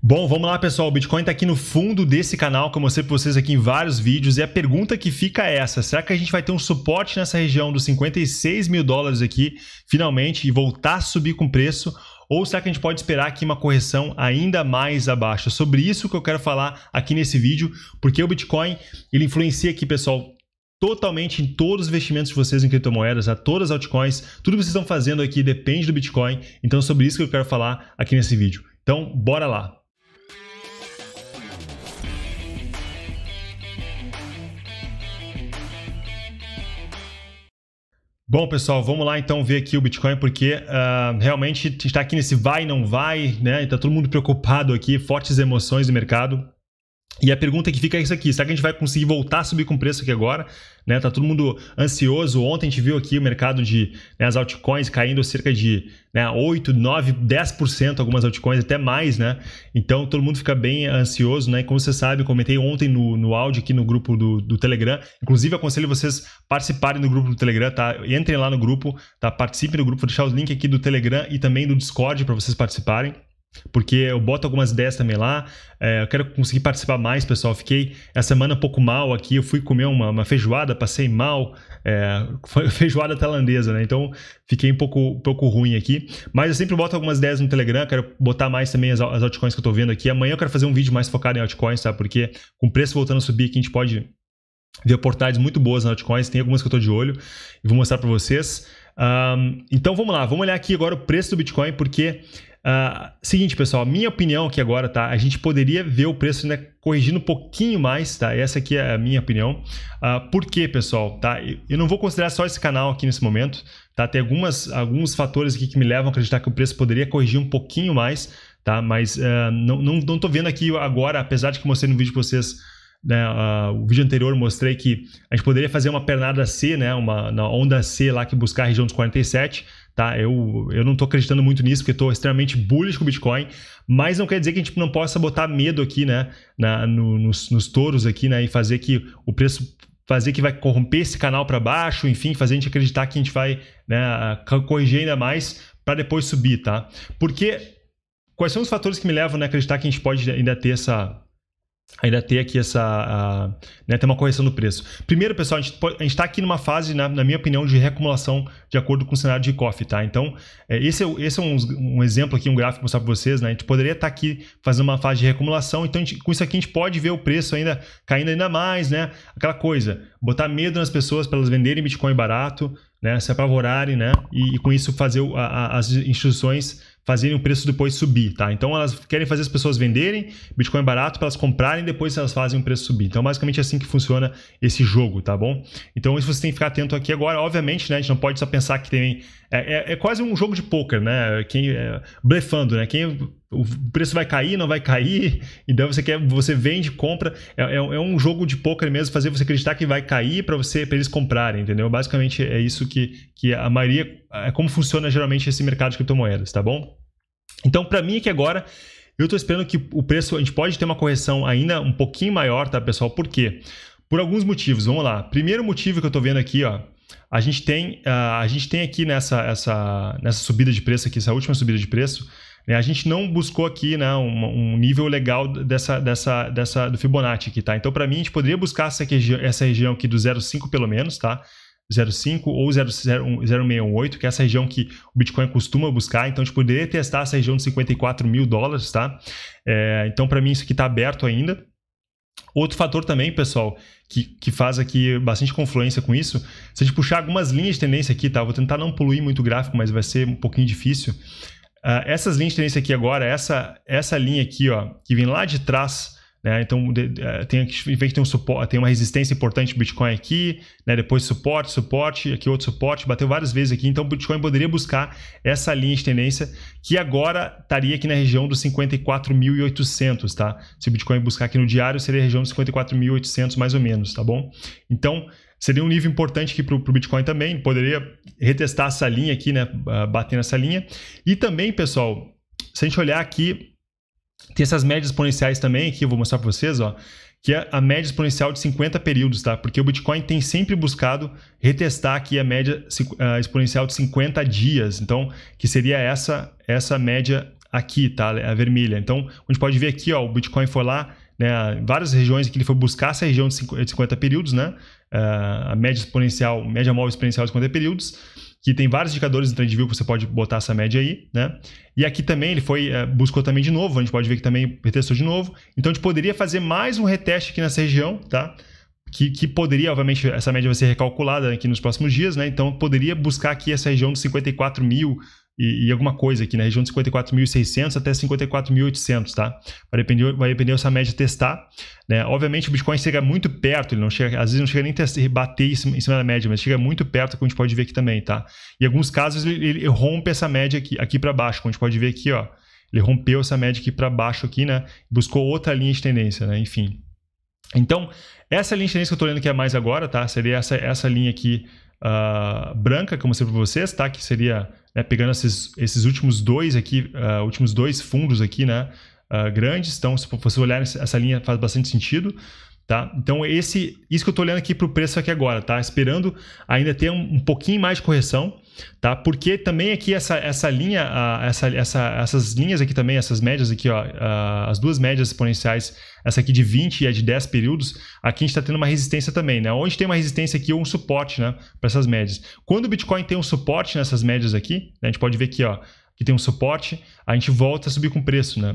Bom, vamos lá, pessoal. O Bitcoin está aqui no fundo desse canal, que eu mostrei para vocês aqui em vários vídeos. E a pergunta que fica é essa: será que a gente vai ter um suporte nessa região dos 56 mil dólares aqui, finalmente, e voltar a subir com preço? Ou será que a gente pode esperar aqui uma correção ainda mais abaixo? É sobre isso que eu quero falar aqui nesse vídeo, porque o Bitcoin ele influencia aqui, pessoal, totalmente em todos os investimentos de vocês em criptomoedas, a todas as altcoins, tudo que vocês estão fazendo aqui depende do Bitcoin. Então, é sobre isso que eu quero falar aqui nesse vídeo. Então, bora lá. Bom, pessoal, vamos lá então ver aqui o Bitcoin, porque uh, realmente está aqui nesse vai e não vai, né? Está todo mundo preocupado aqui, fortes emoções no mercado. E a pergunta que fica é isso aqui: será que a gente vai conseguir voltar a subir com preço aqui agora? Né? Tá todo mundo ansioso. Ontem a gente viu aqui o mercado de né, as altcoins caindo cerca de né, 8, 9, 10%, algumas altcoins, até mais, né? Então todo mundo fica bem ansioso, né? E como você sabe, comentei ontem no, no áudio aqui no grupo do, do Telegram. Inclusive, aconselho vocês participarem do grupo do Telegram, tá? Entrem lá no grupo, tá? Participem do grupo, vou deixar os links aqui do Telegram e também do Discord para vocês participarem. Porque eu boto algumas ideias também lá. É, eu quero conseguir participar mais, pessoal. Fiquei essa semana um pouco mal aqui. Eu fui comer uma, uma feijoada, passei mal. É, feijoada tailandesa, né? Então fiquei um pouco, um pouco ruim aqui. Mas eu sempre boto algumas ideias no Telegram. Quero botar mais também as, as altcoins que eu tô vendo aqui. Amanhã eu quero fazer um vídeo mais focado em altcoins, tá? Porque com o preço voltando a subir aqui, a gente pode ver oportunidades muito boas nas altcoins. Tem algumas que eu tô de olho e vou mostrar para vocês. Um, então vamos lá, vamos olhar aqui agora o preço do Bitcoin, porque Uh, seguinte, pessoal, minha opinião aqui agora, tá? A gente poderia ver o preço né, corrigindo um pouquinho mais, tá? Essa aqui é a minha opinião. Uh, por quê, pessoal? Tá? Eu não vou considerar só esse canal aqui nesse momento, tá? Tem algumas, alguns fatores aqui que me levam a acreditar que o preço poderia corrigir um pouquinho mais, tá? Mas uh, não, não, não tô vendo aqui agora, apesar de que eu mostrei no vídeo para vocês né, uh, o vídeo anterior mostrei que a gente poderia fazer uma pernada C, né, uma na onda C lá que buscar a região dos 47, tá? Eu, eu não estou acreditando muito nisso porque estou extremamente bullish com o Bitcoin, mas não quer dizer que a gente não possa botar medo aqui, né, na, no, nos, nos touros aqui, né, e fazer que o preço fazer que vai corromper esse canal para baixo, enfim, fazer a gente acreditar que a gente vai né, corrigir ainda mais para depois subir, tá? Porque quais são os fatores que me levam né, a acreditar que a gente pode ainda ter essa ainda ter aqui essa. A, né, ter uma correção do preço. Primeiro, pessoal, a gente está aqui numa fase, na, na, minha opinião, de reacumulação de acordo com o cenário de coffee, tá? Então, é, esse, é, esse é um, um, exemplo aqui, um gráfico para mostrar para vocês, né? A gente poderia estar tá aqui fazendo uma fase de reacumulação, então gente, com isso aqui a gente pode ver o preço ainda caindo ainda mais, né? Aquela coisa, botar medo nas pessoas para elas venderem Bitcoin barato, né? Se apavorarem, né? E, e com isso fazer a, a, as instituições fazerem o preço depois subir, tá? Então elas querem fazer as pessoas venderem Bitcoin é barato para elas comprarem, depois elas fazem o preço subir. Então é basicamente é assim que funciona esse jogo, tá bom? Então isso você tem que ficar atento aqui agora, obviamente, né? A gente não pode só pensar que tem é, é, é quase um jogo de poker, né? Quem é, blefando, né? Quem o preço vai cair, não vai cair, então você quer, você vende, compra, é, é, é um jogo de poker mesmo, fazer você acreditar que vai cair para você, para eles comprarem, entendeu? Basicamente é isso que, que a maioria, é como funciona geralmente esse mercado de criptomoedas, tá bom? Então, para mim aqui agora, eu estou esperando que o preço, a gente pode ter uma correção ainda um pouquinho maior, tá pessoal? Por quê? Por alguns motivos, vamos lá. Primeiro motivo que eu estou vendo aqui, ó, a gente tem, ah, a gente tem aqui nessa, essa, nessa subida de preço aqui, essa última subida de preço, é, a gente não buscou aqui né, um, um nível legal dessa, dessa, dessa do Fibonacci aqui, tá? Então, para mim, a gente poderia buscar essa, essa região aqui do 0,5 pelo menos, tá? 0,5 ou 0,68, que é essa região que o Bitcoin costuma buscar. Então, a gente poderia testar essa região de 54 mil dólares, tá? É, então, para mim, isso aqui está aberto ainda. Outro fator também, pessoal, que, que faz aqui bastante confluência com isso, se a gente puxar algumas linhas de tendência aqui, tá? Vou tentar não poluir muito o gráfico, mas vai ser um pouquinho difícil. Ah, essas linhas de tendência aqui agora, essa, essa linha aqui, ó, que vem lá de trás, né? Então, de, de, eh, tem, vê que tem, um suporte, tem uma resistência importante do Bitcoin aqui, né? depois suporte, suporte, aqui outro suporte, bateu várias vezes aqui, então o Bitcoin poderia buscar essa linha de tendência que agora estaria aqui na região dos 54.800, tá? Se o Bitcoin buscar aqui no diário, seria a região dos 54.800 mais ou menos, tá bom? Então, Seria um nível importante aqui para o Bitcoin também, poderia retestar essa linha aqui, né? Bater nessa linha. E também, pessoal, se a gente olhar aqui, tem essas médias exponenciais também, aqui eu vou mostrar para vocês, ó, que é a média exponencial de 50 períodos, tá? Porque o Bitcoin tem sempre buscado retestar aqui a média eh, exponencial de 50 dias, então, que seria essa, essa média aqui, tá? É a vermelha. Então, a gente pode ver aqui, ó, o Bitcoin foi lá, né? Várias regiões em que ele foi buscar essa região de 50 períodos, né? Eh, a média exponencial, média móvel exponencial de 50 períodos, que tem vários indicadores no então TrendView que você pode botar essa média aí, né? E aqui também ele foi, eh, buscou também de novo, a gente pode ver que também retestou de novo. Então a gente poderia fazer mais um reteste aqui nessa região, tá? Que, que, poderia, obviamente, essa média vai ser recalculada aqui nos próximos dias, né? Então, poderia buscar aqui essa região de 54 mil, e, e, alguma coisa aqui, na né? região de 54.600 até 54.800, tá? Vai depender, vai depender dessa média testar, né? Obviamente o Bitcoin chega muito perto, ele não chega, às vezes não chega nem a bater em cima, da média, mas chega muito perto, como a gente pode ver aqui também, tá? Em alguns casos ele, ele rompe essa média aqui, aqui para baixo, como a gente pode ver aqui, ó. Ele rompeu essa média aqui para baixo aqui, né? Buscou outra linha de tendência, né? Enfim. Então, essa linha de tendência que eu estou lendo que é mais agora, tá? Seria essa, essa linha aqui Uh, branca, como eu mostrei para vocês, tá? que seria né, pegando esses, esses últimos dois aqui, uh, últimos dois fundos aqui, né, uh, grandes. Então, se você olhar essa linha, faz bastante sentido. Tá? Então, esse, isso que eu estou olhando aqui para o preço aqui agora, tá? Esperando ainda ter um, um, pouquinho mais de correção, tá? Porque também aqui essa, essa linha, uh, essa, essa, essas linhas aqui também, essas médias aqui, ó, uh, as duas médias exponenciais, essa aqui de 20 e a de 10 períodos, aqui a gente está tendo uma resistência também, né? Onde tem uma resistência aqui ou um suporte, né? Para essas médias. Quando o Bitcoin tem um suporte nessas médias aqui, né? a gente pode ver aqui, ó, que tem um suporte, a gente volta a subir com preço, né?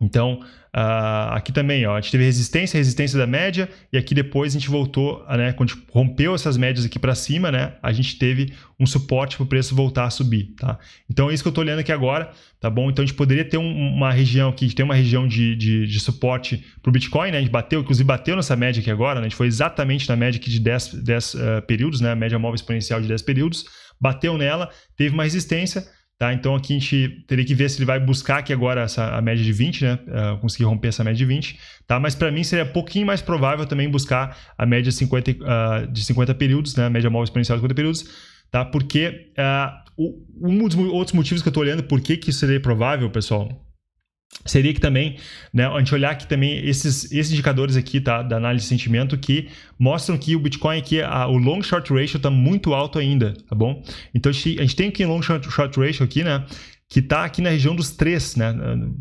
Então, uh, aqui também, ó, a gente teve resistência, resistência da média, e aqui depois a gente voltou, ah, né, quando rompeu essas médias aqui para cima, né, a gente teve um suporte para o preço voltar a subir, tá? Então, é isso que eu estou olhando aqui agora, tá bom? Então, a gente poderia ter um, uma região aqui, a gente tem uma região de, de, de suporte para o Bitcoin, né, a gente bateu, inclusive bateu nessa média aqui agora, né, a gente foi exatamente na média aqui de 10, 10 uh, períodos, né, a média móvel exponencial de 10 períodos, bateu nela, teve uma resistência, Tá? Então aqui a gente teria que ver se ele vai buscar aqui agora essa, a média de 20, né? Uh, conseguir romper essa média de 20. Tá? Mas para mim seria um pouquinho mais provável também buscar a média 50, uh, ah, de 50 períodos, né? A média móvel exponencial de 50 períodos. Tá? Porque uh, um dos outros motivos que eu estou olhando por que, que isso seria provável, pessoal, seria que também, né, a gente olhar que também esses, esses indicadores aqui, tá, da análise de sentimento que mostram que o Bitcoin aqui, a, o long short ratio está muito alto ainda, tá bom? Então a gente, tem aqui long short, short ratio aqui, né, que está aqui na região dos 3, né?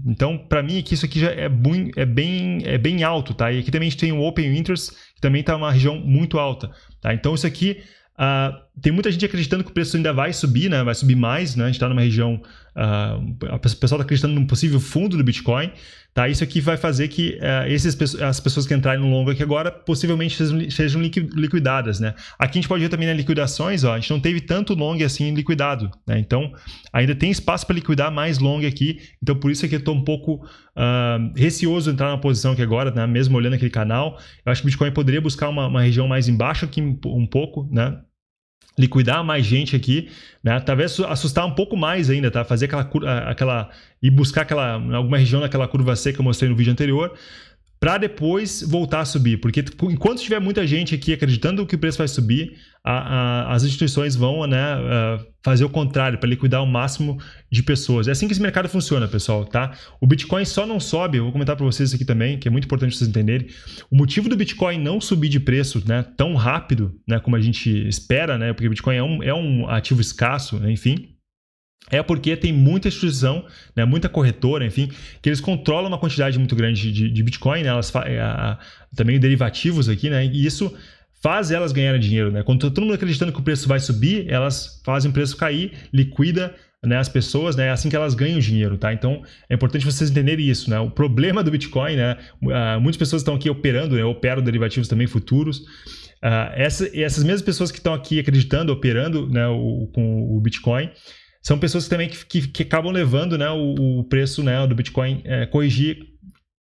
Então, para mim, aqui, isso aqui já é, bem, é, bem, é bem alto, tá? E aqui também a gente tem o Open Interest, que também está uma região muito alta, tá? Então, isso aqui, uh, tem muita gente acreditando que o preço ainda vai subir, né? Vai subir mais, né? A gente está numa região ah, a o pessoal está acreditando num possível fundo do Bitcoin. Tá? Isso aqui vai fazer que uh, esses, as pessoas que entrarem no longo aqui agora possivelmente sejam, sejam liquidadas. Né? Aqui a gente pode ver também nas né, liquidações, ó, a gente não teve tanto long assim liquidado. Né? Então, ainda tem espaço para liquidar mais long aqui. Então, por isso é que eu estou um pouco uh, receoso de entrar na posição aqui agora, né? mesmo olhando aquele canal. Eu acho que o Bitcoin poderia buscar uma, uma região mais embaixo aqui um, um pouco, né? liquidar mais gente aqui, né? Talvez assustar um pouco mais ainda, tá? Fazer aquela aquela e buscar aquela alguma região daquela curva C que eu mostrei no vídeo anterior, para depois voltar a subir. Porque enquanto tiver muita gente aqui acreditando que o preço vai subir, a, a, as instituições vão né, eh, fazer o contrário para liquidar o máximo de pessoas. É assim que esse mercado funciona, pessoal. Tá? O Bitcoin só não sobe, eu vou comentar para vocês aqui também, que é muito importante vocês entenderem. O motivo do Bitcoin não subir de preço né, tão rápido né, como a gente espera, né, porque o Bitcoin é um, é um ativo escasso, né, enfim é porque tem muita instituição, né, muita corretora, enfim, que eles controlam uma quantidade muito grande de, de Bitcoin, né, elas é, a, também derivativos aqui, né, e isso faz elas ganharem dinheiro. Né? Quando todo mundo acreditando que o preço vai subir, elas fazem o preço cair, liquida né, as pessoas, né, é assim que elas ganham dinheiro, tá? Então é importante vocês entenderem isso, né? O problema do Bitcoin, né? Ah, muitas pessoas estão aqui operando, né? Eu opero derivativos também futuros. Uh, essa, essas mesmas pessoas que estão aqui acreditando, operando né, o, com o Bitcoin, são pessoas também que, que, que acabam levando né, o, o preço né, do Bitcoin é, corrigir,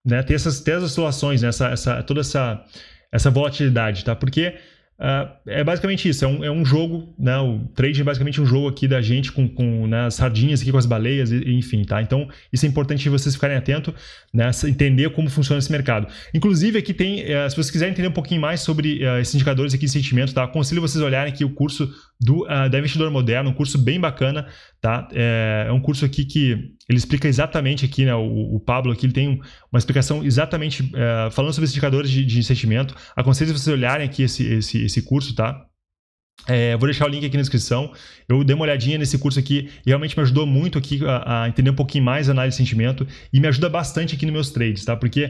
né, ter essas, ter as oscilações, né, essa, essa, toda essa, essa volatilidade, tá? Porque Uh, é basicamente isso, é um, é um, jogo, né? O trading é basicamente um jogo aqui da gente com, com né, as sardinhas aqui com as baleias, enfim, tá? Então, isso é importante vocês ficarem atentos, né? Entender como funciona esse mercado. Inclusive, aqui tem, uh, se vocês quiserem entender um pouquinho mais sobre uh, esses indicadores aqui de sentimento, tá? Aconselho vocês olharem aqui o curso do, ah, da Investidor Moderno, um curso bem bacana, tá? É, é, um curso aqui que ele explica exatamente aqui, né? O, o Pablo aqui, ele tem uma explicação exatamente falando sobre esses indicadores de, de sentimento. Aconselho vocês olharem aqui esse, esse esse curso, tá? É, vou deixar o link aqui na descrição. Eu dei uma olhadinha nesse curso aqui e realmente me ajudou muito aqui a, a entender um pouquinho mais a análise de sentimento e me ajuda bastante aqui nos meus trades, tá? Porque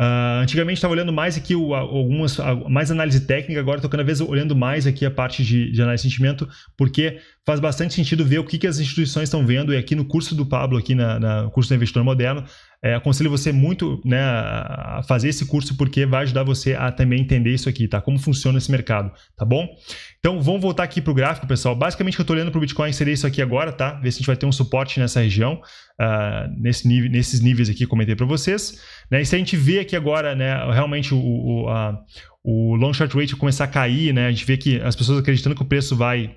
uh, antigamente estava olhando mais aqui o, algumas, mais análise técnica, agora estou cada vez olhando mais aqui a parte de, de, análise de sentimento, porque faz bastante sentido ver o que, que as instituições estão vendo e aqui no curso do Pablo, aqui na, na curso do Investidor Moderno, é, aconselho você muito né, a fazer esse curso porque vai ajudar você a também entender isso aqui, tá? Como funciona esse mercado, tá bom? Então vamos voltar aqui para o gráfico, pessoal. Basicamente, eu estou olhando para o Bitcoin inserir isso aqui agora, tá? Ver se a gente vai ter um suporte nessa região, uh, nesse nível, nesses níveis aqui que eu comentei para vocês. Né? E se a gente vê aqui agora, né, realmente o, o, a, o long short rate começar a cair, né? A gente vê que as pessoas acreditando que o preço vai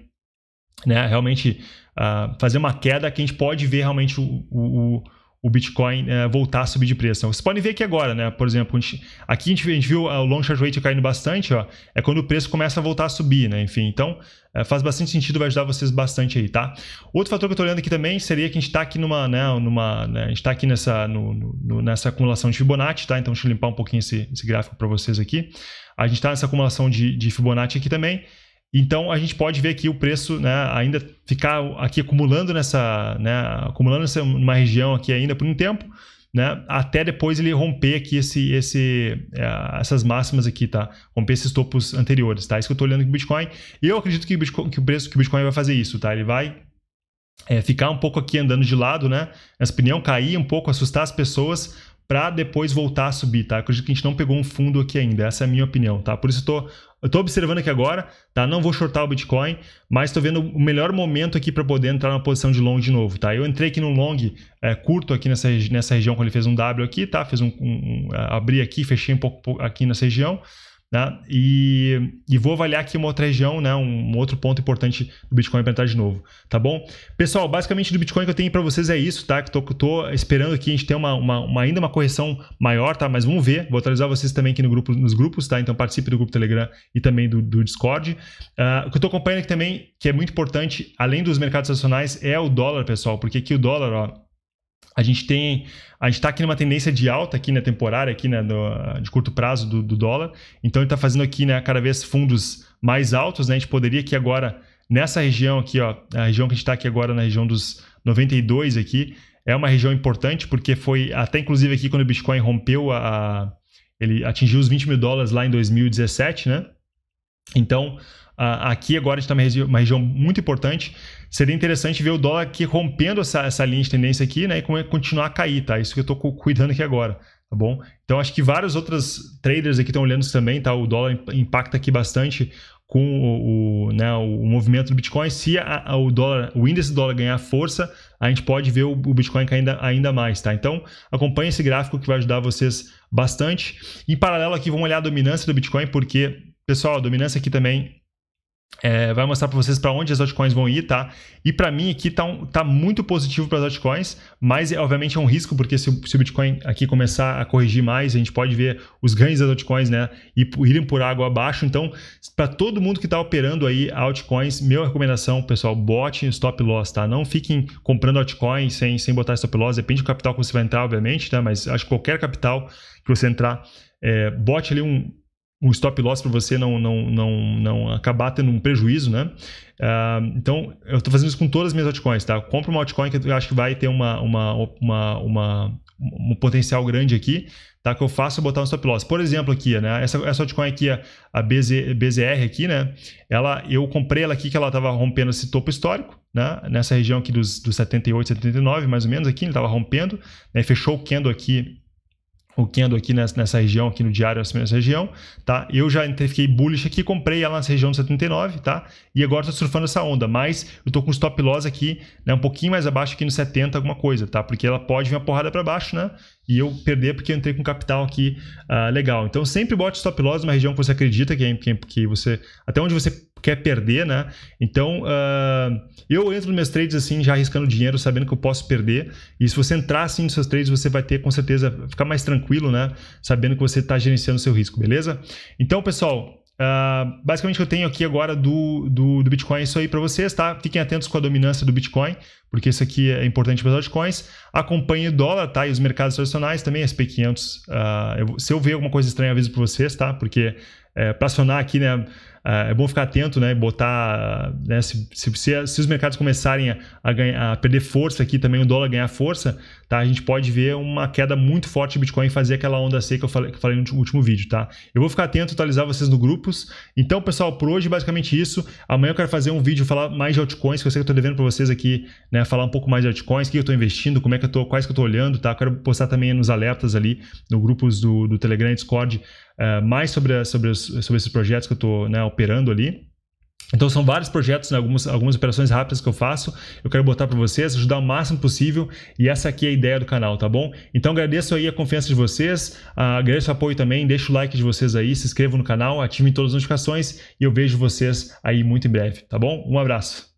né, realmente uh, fazer uma queda, que a gente pode ver realmente o, o, o o Bitcoin é, voltar a subir de preço. Então, vocês podem ver aqui agora, né? Por exemplo, a gente, aqui a gente, a gente viu eh, o long short rate caindo bastante, ó. É quando o preço começa a voltar a subir, né? Enfim, então é, faz bastante sentido, vai ajudar vocês bastante aí, tá? Outro fator que eu estou olhando aqui também seria que a gente está aqui numa, né? Numa, né, a gente está aqui nessa, no, no, nessa acumulação de Fibonacci, tá? Então deixa eu limpar um pouquinho esse, esse gráfico para vocês aqui. A gente está nessa acumulação de, de Fibonacci aqui também. Então a gente pode ver aqui o preço né, ainda ficar aqui acumulando nessa, né, acumulando nessa uma região aqui ainda por um tempo, né, até depois ele romper aqui esse, esse, é, essas máximas aqui, tá? Romper esses topos anteriores, tá? Isso que eu estou olhando aqui o Bitcoin. Eu acredito que o, Bitcoin, que o preço que o Bitcoin vai fazer isso, tá? Ele vai é, ficar um pouco aqui andando de lado, né? Essa opinião cair um pouco, assustar as pessoas para depois voltar a subir, tá? Eu acredito que a gente não pegou um fundo aqui ainda, essa é a minha opinião, tá? Por isso eu tô eu tô observando aqui agora, tá? Não vou shortar o Bitcoin, mas tô vendo o melhor momento aqui para poder entrar na posição de long de novo, tá? Eu entrei aqui no long é, curto aqui nessa, nessa região quando ele fez um W aqui, tá? Fez um, um, um é, abri aqui, fechei um pouco aqui nessa região. Né? E, e, vou avaliar aqui uma outra região, né? um, um outro ponto importante do Bitcoin para entrar de novo, tá bom? Pessoal, basicamente do Bitcoin que eu tenho para vocês é isso, tá? Que tô, tô esperando aqui a gente ter uma, uma, uma, ainda uma correção maior, tá? Mas vamos ver, vou atualizar vocês também aqui no grupo, nos grupos, tá? Então participe do grupo Telegram e também do, do Discord. Uh, o que eu estou acompanhando aqui também, que é muito importante, além dos mercados nacionais, é o dólar, pessoal, porque aqui o dólar, ó, a gente tem. A gente está aqui numa tendência de alta aqui na né, temporária, aqui né, de curto prazo do, do dólar. Então ele está fazendo aqui né, cada vez fundos mais altos. Né? A gente poderia aqui agora, nessa região aqui, ó, a região que a gente está aqui agora, na região dos 92 aqui, é uma região importante, porque foi até inclusive aqui quando o Bitcoin rompeu a. a ele atingiu os 20 mil dólares lá em 2017, né? Então, aqui agora está uma região muito importante. Seria interessante ver o dólar aqui rompendo essa, essa linha de tendência aqui, né? E continuar a cair, tá? Isso que eu estou cuidando aqui agora tá bom? Então acho que vários outros traders aqui estão olhando isso também, tá? O dólar impacta aqui bastante com o, o né, o movimento do Bitcoin. Se a, a, o dólar, o índice do dólar ganhar força, a gente pode ver o, o Bitcoin caindo ainda, ainda mais, tá? Então acompanhe esse gráfico que vai ajudar vocês bastante. Em paralelo aqui, vamos olhar a dominância do Bitcoin, porque Pessoal, a dominância aqui também é, vai mostrar para vocês para onde as altcoins vão ir, tá? E para mim aqui tá, um, tá muito positivo para as altcoins, mas é, obviamente é um risco, porque se, se, o Bitcoin aqui começar a corrigir mais, a gente pode ver os ganhos das altcoins, né? E irem por água abaixo. Então, para todo mundo que está operando aí altcoins, minha recomendação, pessoal, bote stop loss, tá? Não fiquem comprando altcoins sem, sem botar stop loss, depende do capital que você vai entrar, obviamente, tá? Mas acho que qualquer capital que você entrar, é, bote ali um, um stop loss para você não, não, não, não acabar tendo um prejuízo, né? Uh, então, eu estou fazendo isso com todas as minhas altcoins, tá? Compra uma altcoin que eu acho que vai ter uma, uma, uma, uma, um potencial grande aqui, tá? Que eu faço é botar um stop loss. Por exemplo, aqui, né? Essa, essa altcoin aqui, a, a BZ, BZR aqui, né? Ela, eu comprei ela aqui que ela estava rompendo esse topo histórico, né? Nessa região aqui dos, dos 78, 79, mais ou menos, aqui, ele estava rompendo, né? Fechou o candle aqui o Kendo aqui nessa, nessa, região, aqui no diário, nessa região, tá? Eu já fiquei bullish aqui, comprei ela nessa região de 79, tá? E agora tô surfando essa onda, mas eu tô com stop loss aqui, né? Um pouquinho mais abaixo aqui no 70, alguma coisa, tá? Porque ela pode vir uma porrada para baixo, né? E eu perder porque eu entrei com capital aqui uh, legal. Então sempre bote stop loss numa região que você acredita, que, é, que, é, que você... Até onde você quer perder, né? Então, uh, eu entro nos meus trades assim, já arriscando dinheiro, sabendo que eu posso perder. E se você entrar assim nos seus trades, você vai ter com certeza ficar mais tranquilo, né? Sabendo que você está gerenciando o seu risco, beleza? Então, pessoal, Uh, basicamente o que eu tenho aqui agora do, do, do Bitcoin é isso aí para vocês, tá? Fiquem atentos com a dominância do Bitcoin, porque isso aqui é importante para os altcoins. Acompanhe o dólar, tá? E os mercados tradicionais também, SP500. Uh, ah, eu, se eu ver alguma coisa estranha, aviso para vocês, tá? Porque é, eh, para acionar aqui, né? Ah, é bom ficar atento, né? Botar. Né? Se, se, se, os mercados começarem a, ganhar, a perder força aqui, também o dólar ganhar força, tá? A gente pode ver uma queda muito forte de Bitcoin fazer aquela onda C que eu falei, que eu falei no último vídeo, tá? Eu vou ficar atento, atualizar vocês no grupos. Então, pessoal, por hoje basicamente isso. Amanhã eu quero fazer um vídeo falar mais de altcoins, que eu sei que eu tô devendo para vocês aqui, né, falar um pouco mais de altcoins, o que eu tô investindo, como é que eu tô, quais que eu tô olhando, tá? Eu quero postar também nos alertas ali, no grupos do, do Telegram e Discord, uh, mais sobre, a, sobre, os, sobre esses projetos que eu estou né, operando ali. Então são vários projetos, né? algumas, algumas operações rápidas que eu faço. Eu quero botar para vocês, ajudar o máximo possível. E essa aqui é a ideia do canal, tá bom? Então agradeço aí a confiança de vocês, ah, agradeço o apoio também, deixa o like de vocês aí, se inscrevam no canal, ativem todas as notificações e eu vejo vocês aí muito em breve, tá bom? Um abraço.